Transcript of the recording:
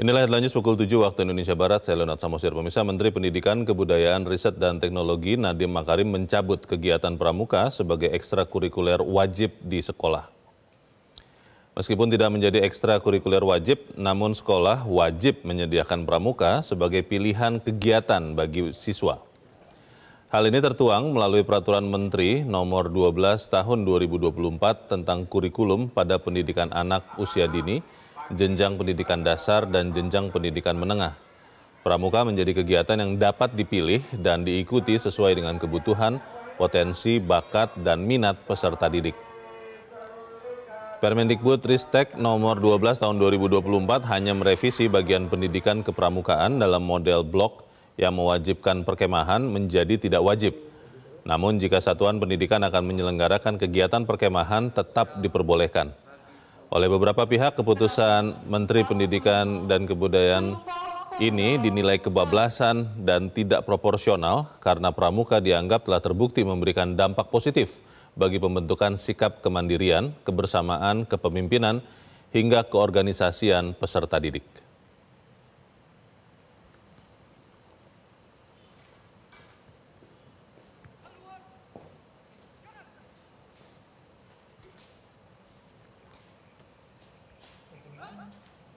Inilah headline pukul 7 waktu Indonesia Barat. Saya Leonard Samosir. Pemirsa Menteri Pendidikan, Kebudayaan, Riset, dan Teknologi Nadiem Makarim mencabut kegiatan pramuka sebagai ekstrakurikuler wajib di sekolah. Meskipun tidak menjadi ekstrakurikuler wajib, namun sekolah wajib menyediakan pramuka sebagai pilihan kegiatan bagi siswa. Hal ini tertuang melalui Peraturan Menteri Nomor 12 Tahun 2024 tentang kurikulum pada pendidikan anak usia dini jenjang pendidikan dasar dan jenjang pendidikan menengah. Pramuka menjadi kegiatan yang dapat dipilih dan diikuti sesuai dengan kebutuhan, potensi, bakat, dan minat peserta didik. Permendikbud Ristek nomor 12 tahun 2024 hanya merevisi bagian pendidikan kepramukaan dalam model blok yang mewajibkan perkemahan menjadi tidak wajib. Namun jika satuan pendidikan akan menyelenggarakan kegiatan perkemahan tetap diperbolehkan. Oleh beberapa pihak, keputusan Menteri Pendidikan dan Kebudayaan ini dinilai kebablasan dan tidak proporsional karena pramuka dianggap telah terbukti memberikan dampak positif bagi pembentukan sikap kemandirian, kebersamaan, kepemimpinan, hingga keorganisasian peserta didik.